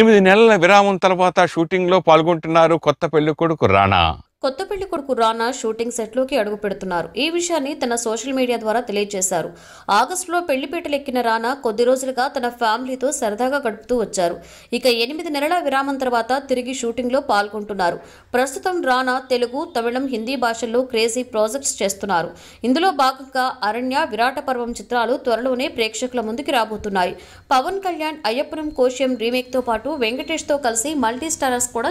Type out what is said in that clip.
ఎనిమిది నెలల విరామం తర్వాత షూటింగ్లో పాల్గొంటున్నారు కొత్త పెళ్లి కొడుకు రాణా కొత్త పెళ్లి కొడుకు రానా షూటింగ్ సెట్లోకి అడుగు పెడుతున్నారు ఈ విషయాన్ని తన సోషల్ మీడియా ద్వారా తెలియజేశారు ఆగస్టులో ఎక్కిన రానా కొద్ది రోజులుగా తన ఫ్యామిలీతో సరదాగా గడుపుతూ వచ్చారు ఇక ఎనిమిది నెలల విరామం తర్వాత తిరిగి షూటింగ్లో పాల్గొంటున్నారు ప్రస్తుతం రానా తెలుగు తమిళం హిందీ భాషల్లో క్రేజీ ప్రాజెక్ట్స్ చేస్తున్నారు ఇందులో భాగంగా అరణ్య విరాట పర్వం చిత్రాలు త్వరలోనే ప్రేక్షకుల ముందుకి రాబోతున్నాయి పవన్ కళ్యాణ్ అయ్యప్పనం కోశ్యం రీమేక్తో పాటు తో కలిసి మల్టీ స్టారర్స్ కూడా